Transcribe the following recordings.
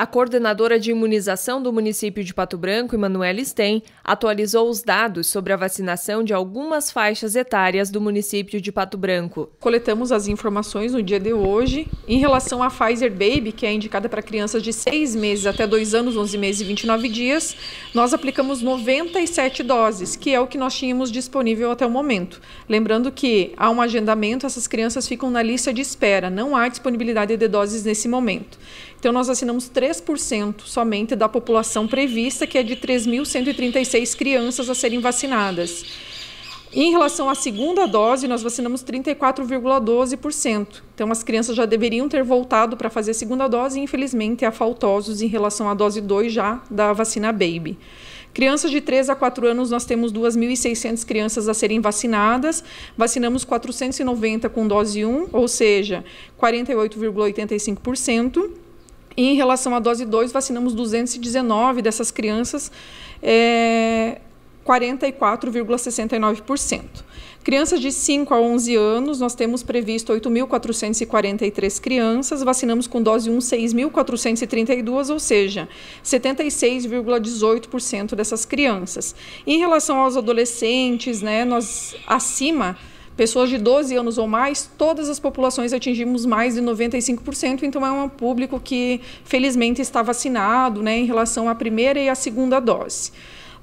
A coordenadora de imunização do município de Pato Branco, Emanuela Sten, atualizou os dados sobre a vacinação de algumas faixas etárias do município de Pato Branco. Coletamos as informações no dia de hoje em relação à Pfizer Baby, que é indicada para crianças de 6 meses até 2 anos, 11 meses e 29 dias. Nós aplicamos 97 doses, que é o que nós tínhamos disponível até o momento. Lembrando que há um agendamento, essas crianças ficam na lista de espera, não há disponibilidade de doses nesse momento. Então nós assinamos três 3% somente da população prevista, que é de 3.136 crianças a serem vacinadas. Em relação à segunda dose, nós vacinamos 34,12%. Então, as crianças já deveriam ter voltado para fazer a segunda dose e, infelizmente, há faltosos em relação à dose 2 já da vacina Baby. Crianças de 3 a 4 anos, nós temos 2.600 crianças a serem vacinadas. Vacinamos 490 com dose 1, ou seja, 48,85% em relação à dose 2, vacinamos 219 dessas crianças, é, 44,69%. Crianças de 5 a 11 anos, nós temos previsto 8.443 crianças, vacinamos com dose 1 6.432, ou seja, 76,18% dessas crianças. Em relação aos adolescentes, né, nós acima Pessoas de 12 anos ou mais, todas as populações atingimos mais de 95%, então é um público que felizmente está vacinado né, em relação à primeira e à segunda dose.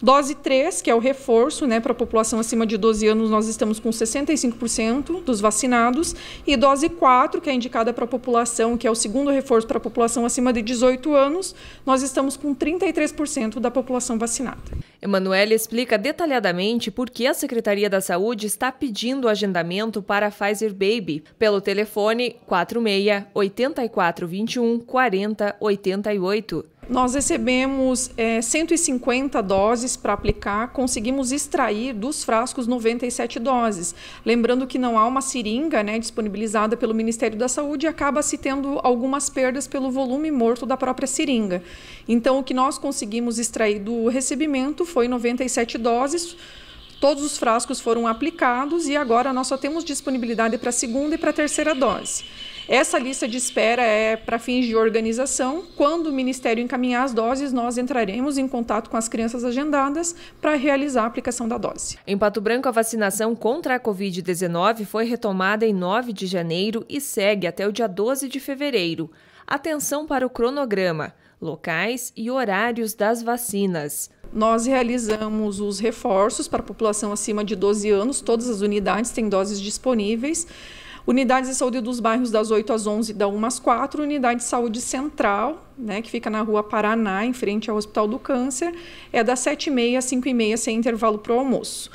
Dose 3, que é o reforço, né, para a população acima de 12 anos, nós estamos com 65% dos vacinados. E dose 4, que é indicada para a população, que é o segundo reforço para a população acima de 18 anos, nós estamos com 33% da população vacinada. Emanuele explica detalhadamente por que a Secretaria da Saúde está pedindo o agendamento para a Pfizer Baby pelo telefone 46 84 21 40 88. Nós recebemos é, eh, 150 doses para aplicar, conseguimos extrair dos frascos 97 doses. Lembrando que não há uma seringa né, disponibilizada pelo Ministério da Saúde e acaba se tendo algumas perdas pelo volume morto da própria seringa. Então, o que nós conseguimos extrair do recebimento foi 97 doses Todos os frascos foram aplicados e agora nós só temos disponibilidade para a segunda e para a terceira dose. Essa lista de espera é para fins de organização. Quando o Ministério encaminhar as doses, nós entraremos em contato com as crianças agendadas para realizar a aplicação da dose. Em Pato Branco, a vacinação contra a Covid-19 foi retomada em 9 de janeiro e segue até o dia 12 de fevereiro. Atenção para o cronograma, locais e horários das vacinas nós realizamos os reforços para a população acima de 12 anos, todas as unidades têm doses disponíveis. Unidades de saúde dos bairros das 8 às 11, da 1 às 4, unidade de saúde central, né, que fica na rua Paraná, em frente ao Hospital do Câncer, é das 7h30 às 5h30, sem intervalo para o almoço.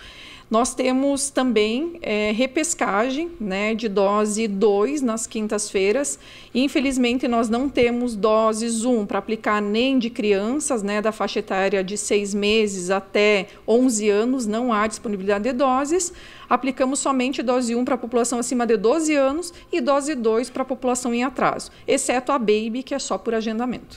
Nós temos também é, repescagem né, de dose 2 nas quintas-feiras. Infelizmente, nós não temos doses 1 um para aplicar nem de crianças né, da faixa etária de 6 meses até 11 anos, não há disponibilidade de doses. Aplicamos somente dose 1 um para a população acima de 12 anos e dose 2 para a população em atraso, exceto a baby, que é só por agendamento.